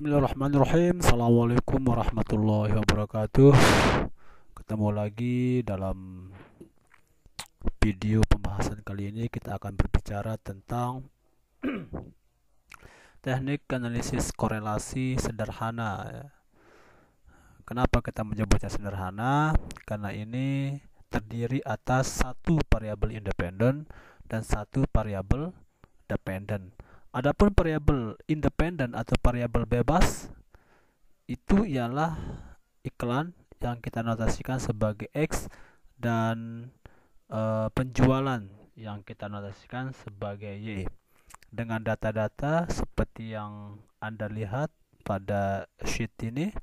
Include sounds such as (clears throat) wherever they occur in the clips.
Bismillahirrahmanirrahim Assalamualaikum warahmatullahi wabarakatuh Ketemu lagi dalam video pembahasan kali ini Kita akan berbicara tentang (clears throat) Teknik analisis korelasi sederhana ya. Kenapa kita menyebutnya sederhana? Karena ini terdiri atas satu variabel independen dan satu variabel dependen Adapun variabel independen atau variabel bebas itu ialah iklan yang kita notasikan sebagai X dan e, penjualan yang kita notasikan sebagai Y. Dengan data-data seperti yang Anda lihat pada sheet ini.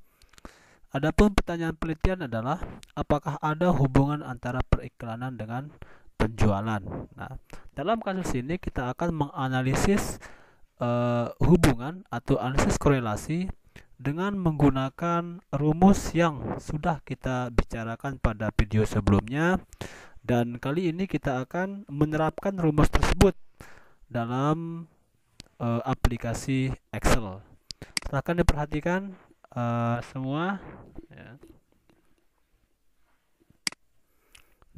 Adapun pertanyaan penelitian adalah apakah ada hubungan antara periklanan dengan penjualan. Nah, dalam kasus ini kita akan menganalisis uh, hubungan atau analisis korelasi dengan menggunakan rumus yang sudah kita bicarakan pada video sebelumnya dan kali ini kita akan menerapkan rumus tersebut dalam uh, aplikasi Excel. Silahkan diperhatikan uh, semua. Ya.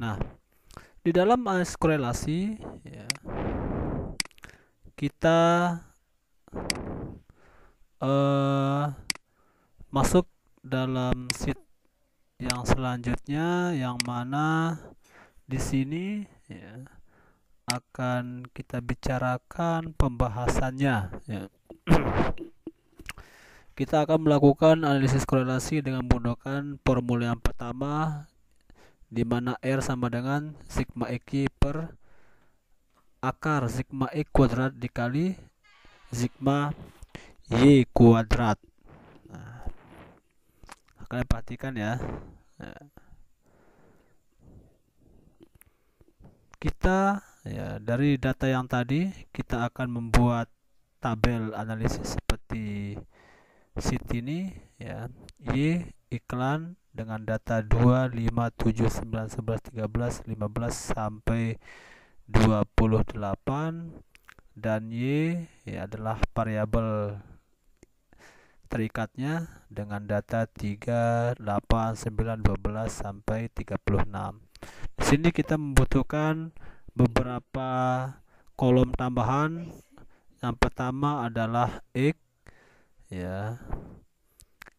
Nah, di dalam analisis eh, korelasi ya, kita uh, masuk dalam sheet yang selanjutnya yang mana di sini ya, akan kita bicarakan pembahasannya ya. kita akan melakukan analisis korelasi dengan menggunakan formula yang pertama di mana R sama dengan sigma EQ per akar sigma X e kuadrat dikali sigma Y kuadrat nah, kalian perhatikan ya nah, kita ya dari data yang tadi kita akan membuat tabel analisis seperti sheet ini ya Y iklan dengan data 2, 5, 7, 9, 11, 13, 15 sampai 28 dan Y ya, adalah variabel terikatnya dengan data 3, 8, 9, 12 sampai 36. Di sini kita membutuhkan beberapa kolom tambahan. Yang pertama adalah x ya.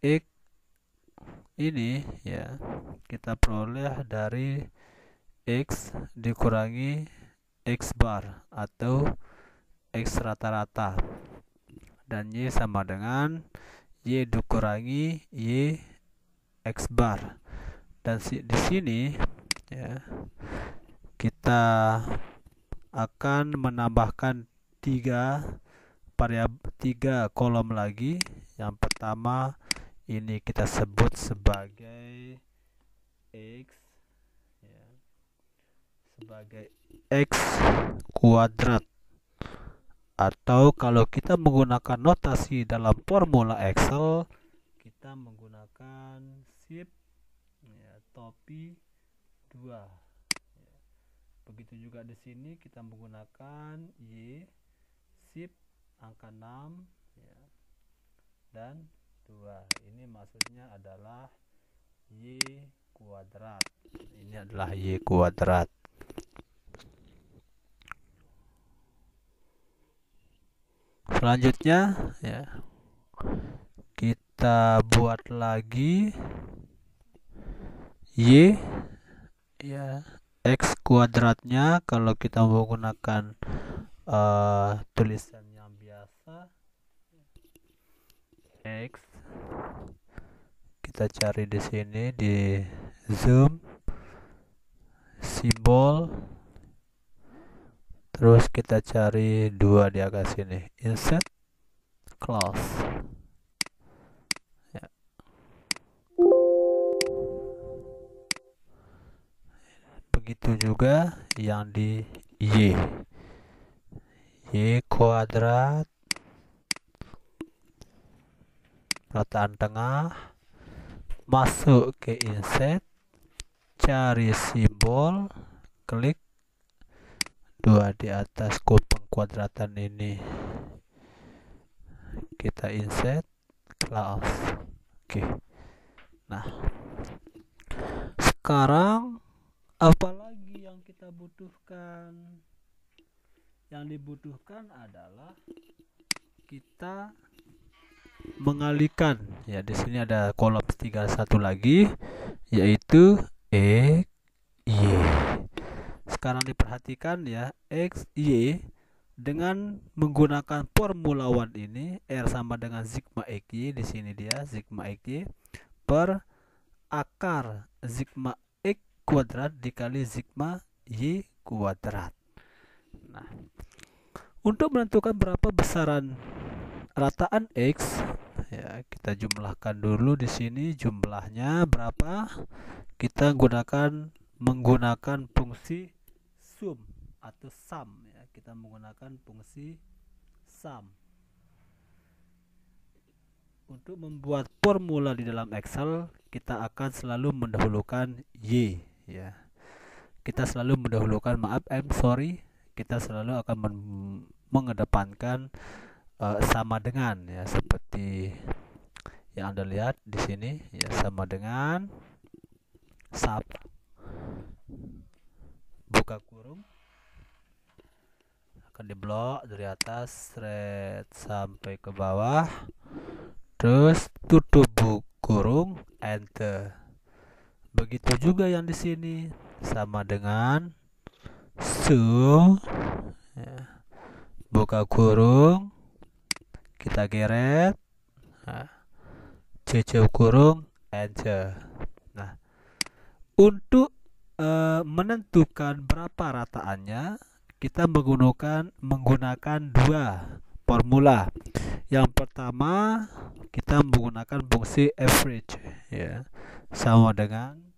x ini ya kita peroleh dari x dikurangi x bar atau x rata-rata dan y sama dengan y dikurangi y x bar dan si, di sini ya kita akan menambahkan tiga variabel tiga kolom lagi yang pertama ini kita sebut sebagai x ya, sebagai x kuadrat atau kalau kita menggunakan notasi dalam formula Excel kita menggunakan shift ya, topi 2 ya. begitu juga di sini kita menggunakan y shift angka 6 ya. dan 2 ini maksudnya adalah y kuadrat ini adalah y kuadrat selanjutnya ya kita buat lagi y ya x kuadratnya kalau kita menggunakan uh, tulisan next kita cari di sini di zoom simbol terus kita cari dua di atas sini insert close ya. begitu juga yang di y y kuadrat Perataan tengah masuk ke insert cari simbol klik dua di atas kupeng kuadratan ini kita insert close. oke nah sekarang apalagi yang kita butuhkan yang dibutuhkan adalah kita mengalihkan ya di sini ada kolom satu lagi yaitu e y sekarang diperhatikan ya x y dengan menggunakan formula one ini r sama dengan sigma x y di sini dia sigma x y per akar sigma x kuadrat dikali sigma y kuadrat nah untuk menentukan berapa besaran rataan X ya kita jumlahkan dulu di sini jumlahnya berapa kita gunakan menggunakan fungsi sum atau sum ya kita menggunakan fungsi sum untuk membuat formula di dalam Excel kita akan selalu mendahulukan Y ya kita selalu mendahulukan maaf I'm sorry kita selalu akan mengedepankan uh, sama dengan ya seperti yang Anda lihat di sini ya sama dengan sub buka kurung akan diblok dari atas thread sampai ke bawah terus tutup buku kurung enter begitu juga yang di sini sama dengan su ya, buka kurung kita geret nah, cc kurung enter nah untuk e, menentukan berapa rataannya kita menggunakan menggunakan dua formula yang pertama kita menggunakan fungsi average ya sama dengan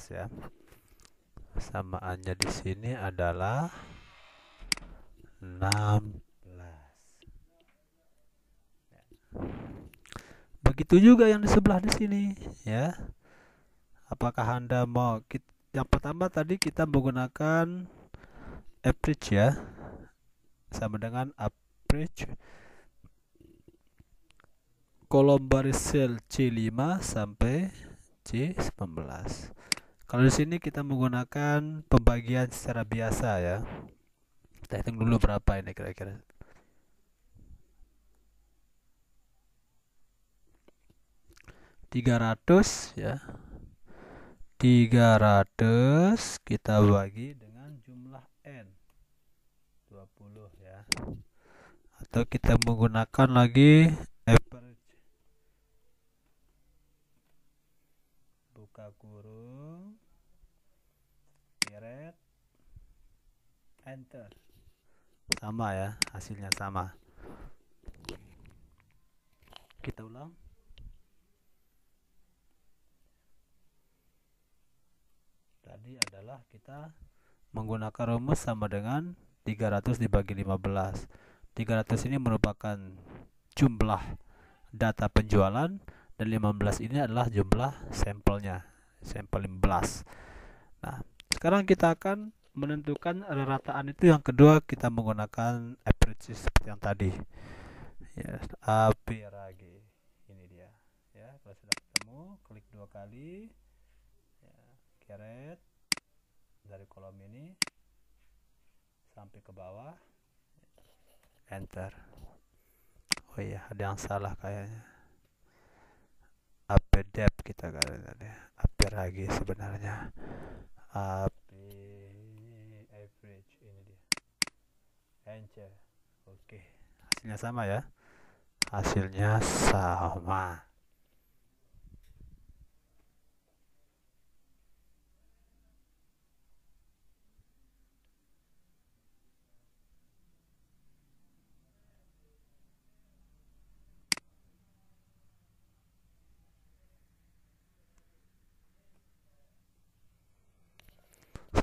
jelas ya samaannya di sini adalah 16 begitu juga yang di sebelah di sini ya apakah anda mau yang pertama tadi kita menggunakan average ya sama dengan average kolom baris sel C5 sampai C19 kalau di sini kita menggunakan pembagian secara biasa ya. Kita hitung dulu berapa ini kira-kira. Tiga ratus ya. Tiga ratus kita bagi dengan jumlah n dua puluh ya atau kita menggunakan lagi enter sama ya hasilnya sama kita ulang tadi adalah kita menggunakan rumus sama dengan 300 dibagi 15 300 ini merupakan jumlah data penjualan dan 15 ini adalah jumlah sampelnya sampel 15 nah sekarang kita akan menentukan rataan itu yang kedua kita menggunakan average seperti yang tadi ya yes, apirage ini dia ya kalau sudah ketemu klik dua kali ya, keret dari kolom ini sampai ke bawah enter oh iya ada yang salah kayaknya apdep kita kali tadi apirage sebenarnya Ap ence oke hasilnya sama ya hasilnya sama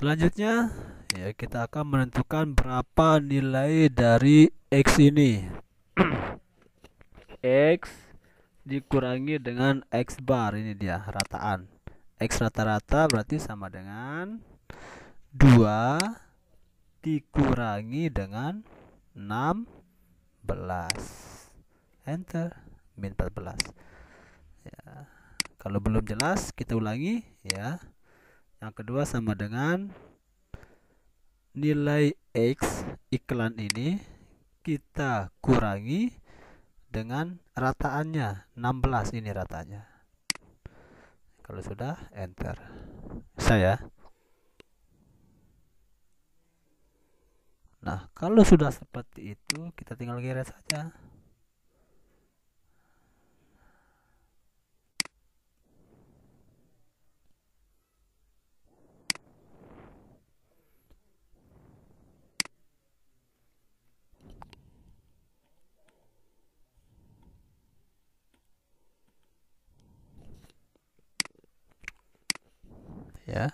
Selanjutnya ya kita akan menentukan berapa nilai dari x ini x dikurangi dengan x bar ini dia rataan x rata-rata berarti sama dengan 2 dikurangi dengan 16 enter min 14 ya. kalau belum jelas kita ulangi ya yang kedua sama dengan nilai X iklan ini kita kurangi dengan rataannya 16 ini ratanya kalau sudah enter saya nah kalau sudah seperti itu kita tinggal geret saja Yeah.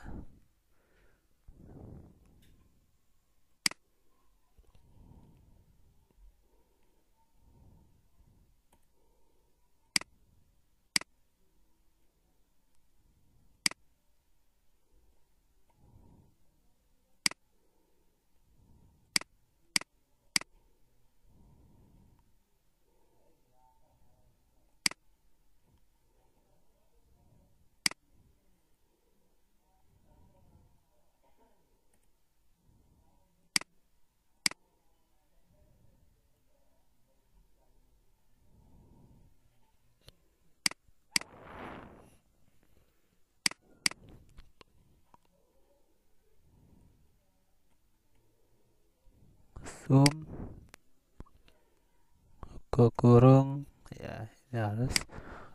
ke kurung ya ini harus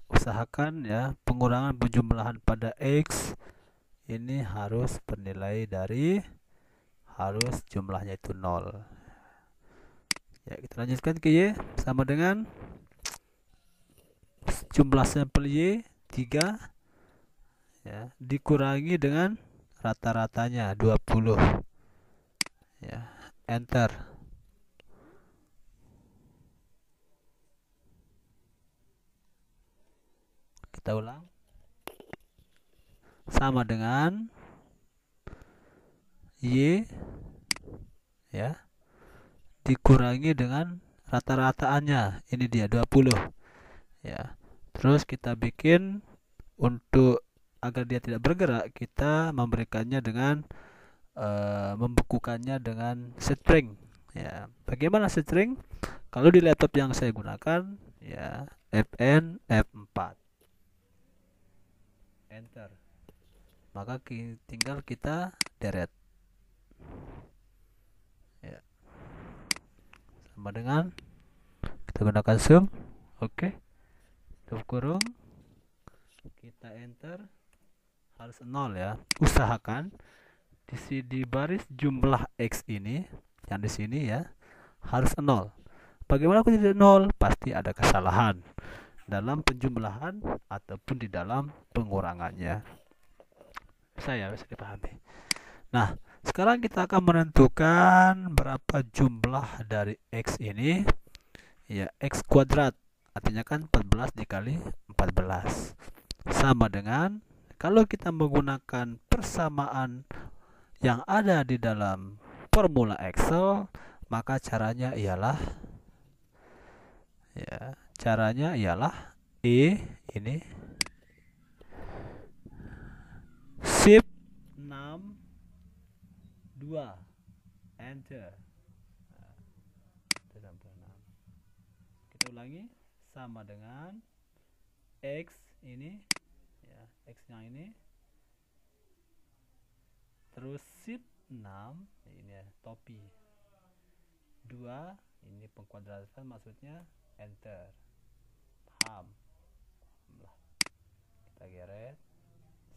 usahakan ya pengurangan penjumlahan pada x ini harus bernilai dari harus jumlahnya itu nol. ya kita lanjutkan ke y sama dengan jumlah sampel y 3 ya dikurangi dengan rata-ratanya 20 ya enter kita ulang sama dengan y ya dikurangi dengan rata-rataannya ini dia 20 ya terus kita bikin untuk agar dia tidak bergerak kita memberikannya dengan e, eh, membekukannya dengan string ya bagaimana string kalau di laptop yang saya gunakan ya fn f4 enter maka ki tinggal kita deret ya sama dengan kita gunakan zoom oke okay. kurung kita enter harus nol ya usahakan di, di baris jumlah x ini yang di sini ya harus nol bagaimana aku tidak nol pasti ada kesalahan dalam penjumlahan ataupun di dalam pengurangannya. Saya bisa dipahami. Nah, sekarang kita akan menentukan berapa jumlah dari x ini. Ya, x kuadrat artinya kan 14 dikali 14 sama dengan kalau kita menggunakan persamaan yang ada di dalam formula Excel maka caranya ialah ya caranya ialah E ini sip 6 2 enter nah, kita ulangi sama dengan X ini ya X yang ini terus sip 6 ini ya, topi 2 ini pengkuadratan maksudnya enter 6 kita geret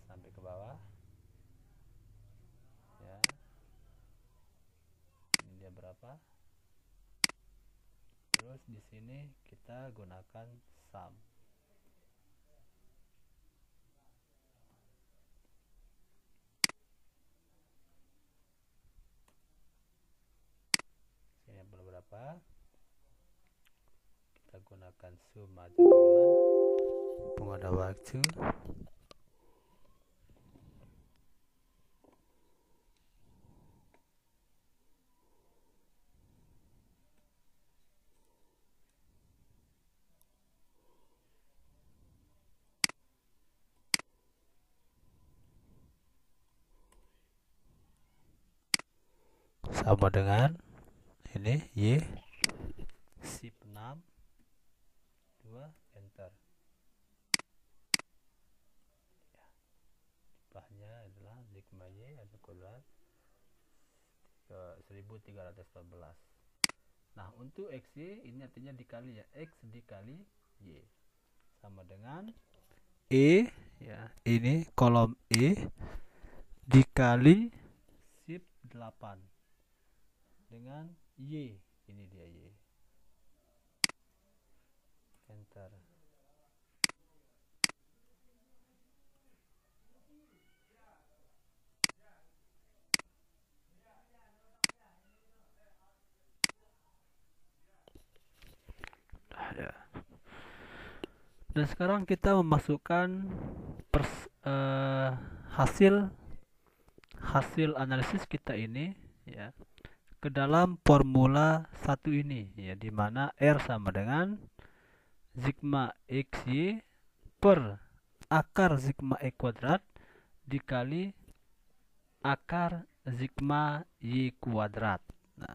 sampai ke bawah ya ini dia berapa terus di sini kita gunakan sum sini berapa menggunakan zoom aja duluan mumpung ada waktu sama dengan ini Y sip 6 2 enter ya. adalah sigma y ada kuadrat ke 1312 nah untuk xy ini artinya dikali ya x dikali y sama dengan e ya ini kolom e dikali sip 8 dengan y ini dia y dan sekarang kita memasukkan pers, uh, hasil hasil analisis kita ini ya ke dalam formula satu ini ya di mana R sama dengan sigma xy per akar sigma x e kuadrat dikali akar sigma y kuadrat nah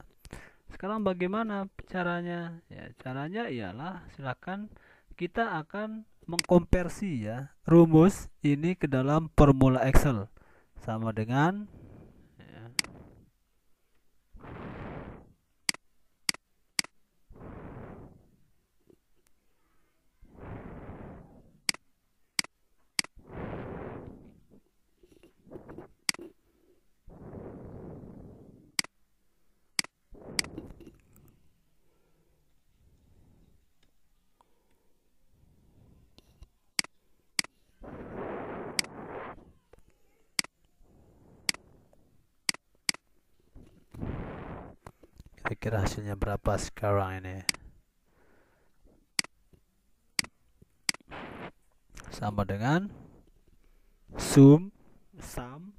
sekarang bagaimana caranya ya caranya ialah silakan kita akan mengkompersi ya rumus ini ke dalam formula Excel sama dengan kira-kira hasilnya berapa sekarang ini sama dengan sum sum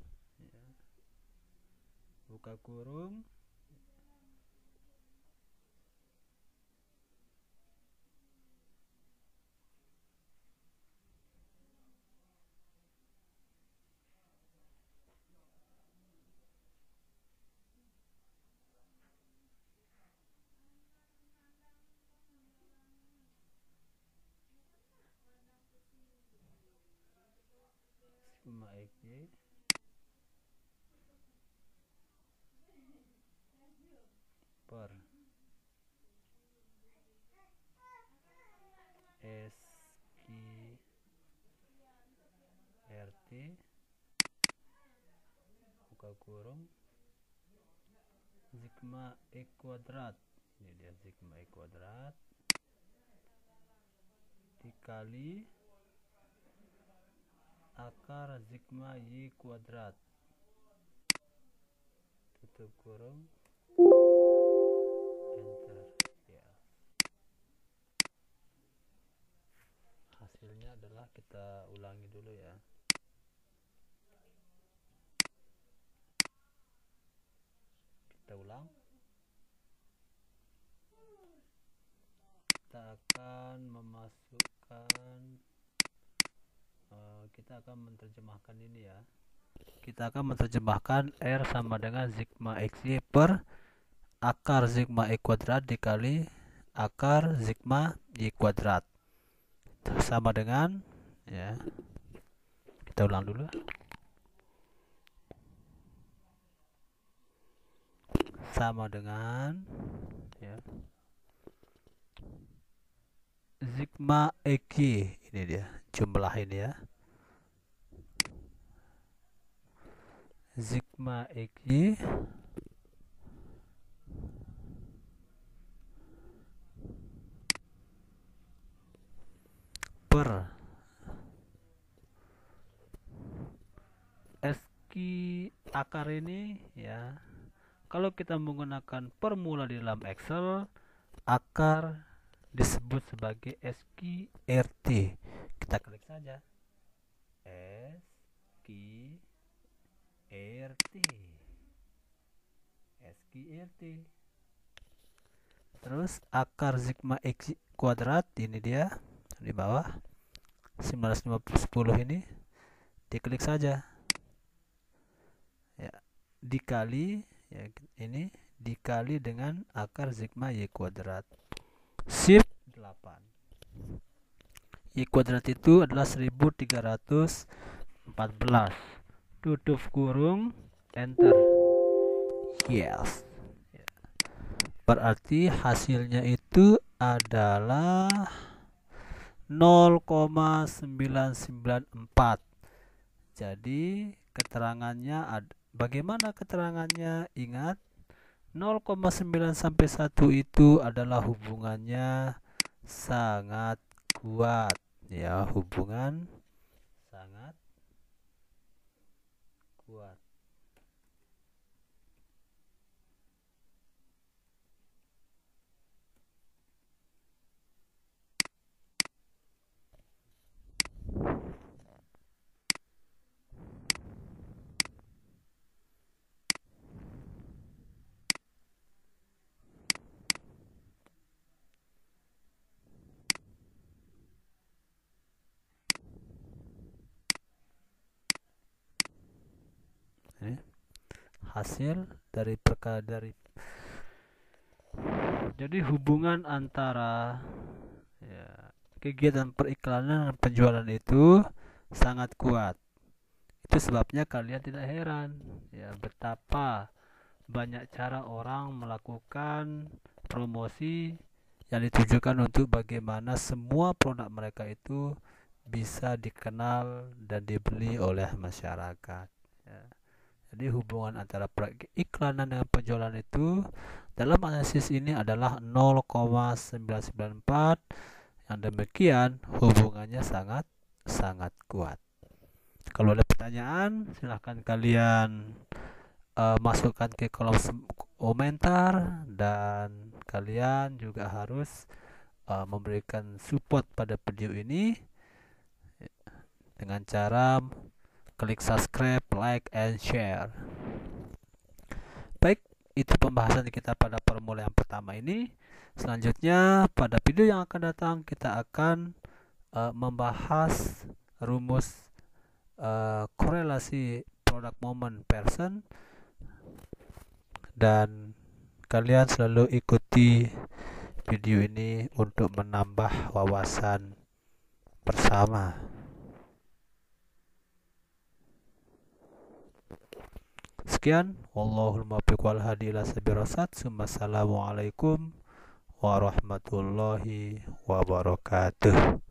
ya. buka kurung like this per SQRT buka kurung sigma e kuadrat ini dia sigma e kuadrat dikali akar sigma y kuadrat tutup kurung enter ya hasilnya adalah kita ulangi dulu ya kita ulang kita akan memasuk kita akan menerjemahkan ini ya kita akan menerjemahkan R sama dengan sigma XY per akar sigma Y kuadrat dikali akar sigma Y kuadrat sama dengan ya kita ulang dulu sama dengan ya sigma EQ ini dia jumlah ini ya sigma aqui per eski akar ini ya kalau kita menggunakan formula di dalam Excel akar disebut sebagai RT kita klik saja SQRT RT SQRT terus akar sigma x kuadrat ini dia di bawah 1510 ini diklik saja ya dikali ya ini dikali dengan akar sigma y kuadrat shift 8 y kuadrat itu adalah 1314 tutup kurung enter yes ya. berarti hasilnya itu adalah 0,994 jadi keterangannya ada, bagaimana keterangannya ingat 0,9 sampai 1 itu adalah hubungannya sangat kuat ya hubungan work hasil dari perkara dari jadi hubungan antara ya, kegiatan periklanan dan penjualan itu sangat kuat itu sebabnya kalian tidak heran ya betapa banyak cara orang melakukan promosi yang ditujukan untuk bagaimana semua produk mereka itu bisa dikenal dan dibeli oleh masyarakat. Yeah. Jadi hubungan antara periklanan dengan penjualan itu dalam analisis ini adalah 0,994 yang demikian hubungannya sangat sangat kuat. Kalau ada pertanyaan silahkan kalian uh, masukkan ke kolom komentar dan kalian juga harus uh, memberikan support pada video ini dengan cara klik subscribe, like, and share. Baik, itu pembahasan kita pada permulaan pertama ini. Selanjutnya, pada video yang akan datang, kita akan uh, membahas rumus uh, korelasi product moment person dan kalian selalu ikuti video ini untuk menambah wawasan bersama. sekian. Wallahul warahmatullahi wabarakatuh.